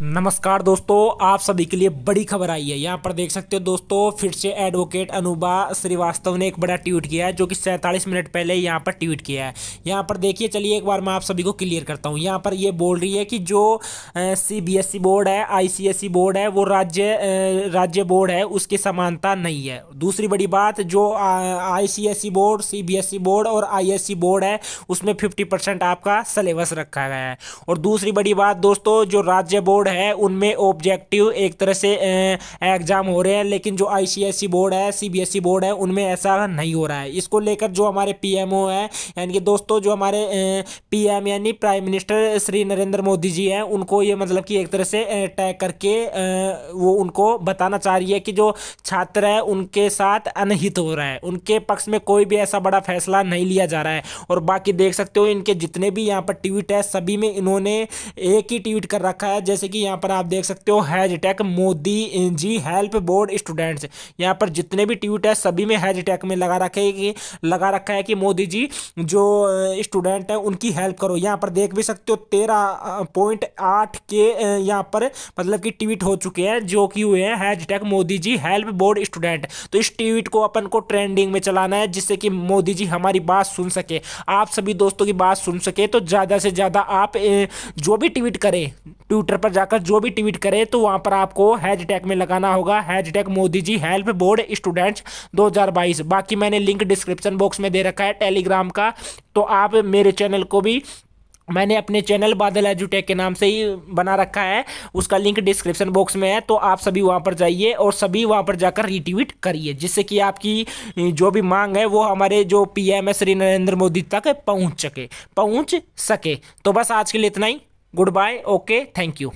नमस्कार दोस्तों आप सभी के लिए बड़ी खबर आई है यहाँ पर देख सकते हो दोस्तों फिर से एडवोकेट अनुभा श्रीवास्तव ने एक बड़ा ट्वीट किया है जो कि सैंतालीस मिनट पहले यहाँ पर ट्वीट किया है यहाँ पर देखिए चलिए एक बार मैं आप सभी को क्लियर करता हूँ यहाँ पर ये बोल रही है कि जो सीबीएसई बोर्ड e है आईसीएसई बोर्ड e है वो राज्य राज्य बोर्ड है उसकी समानता नहीं है दूसरी बड़ी बात जो आई बोर्ड सी बोर्ड और आई बोर्ड e है उसमें फिफ्टी आपका सलेबस रखा गया है और दूसरी बड़ी बात दोस्तों जो राज्य बोर्ड बोर्ड है उनमें ऑब्जेक्टिव एक तरह से एग्जाम हो रहे हैं लेकिन जो आईसीएसई बोर्ड है सीबीएसई बोर्ड है उनमें ऐसा नहीं हो रहा है इसको लेकर जो हमारे पीएमओ है यानी कि दोस्तों जो हमारे पीएम यानी प्राइम मिनिस्टर श्री नरेंद्र मोदी जी हैं उनको ये मतलब कि एक तरह से टैग करके वो उनको बताना चाह रही है कि जो छात्र है उनके साथ अनहित हो रहा है उनके पक्ष में कोई भी ऐसा बड़ा फैसला नहीं लिया जा रहा है और बाकी देख सकते हो इनके जितने भी यहाँ पर ट्वीट है सभी में इन्होंने एक ही ट्वीट कर रखा है जैसे कि कि यहाँ पर आप देख सकते हो hashtag Modi ji help board students यहाँ पर जितने भी ट्वीट है सभी में हैज टैक में लगा रखे कि लगा रखा है कि मोदी जी जो स्टूडेंट है उनकी हेल्प करो यहाँ पर देख भी सकते हो तेरह पॉइंट आठ के यहाँ पर मतलब कि ट्वीट हो चुके हैं जो कि हुए हैं hashtag Modi ji help board student तो इस ट्वीट को अपन को ट्रेंडिंग में चलाना है जिससे कि मोदी जी हमारी बात सुन सके आप सभी दोस्तों की बात सुन सके तो ज़्यादा से ज़्यादा आप जो भी ट्वीट करें ट्विटर पर जाकर जो भी ट्वीट करे तो वहाँ पर आपको टैग में लगाना होगा tag Modi ji help board students 2022 बाकी मैंने लिंक डिस्क्रिप्शन बॉक्स में दे रखा है टेलीग्राम का तो आप मेरे चैनल को भी मैंने अपने चैनल बादल एजुटेक के नाम से ही बना रखा है उसका लिंक डिस्क्रिप्शन बॉक्स में है तो आप सभी वहाँ पर जाइए और सभी वहाँ पर जाकर रीट्वीट करिए जिससे कि आपकी जो भी मांग है वो हमारे जो पीएम है श्री नरेंद्र मोदी तक पहुँच सके पहुँच सके तो बस आज के लिए इतना ही good bye okay thank you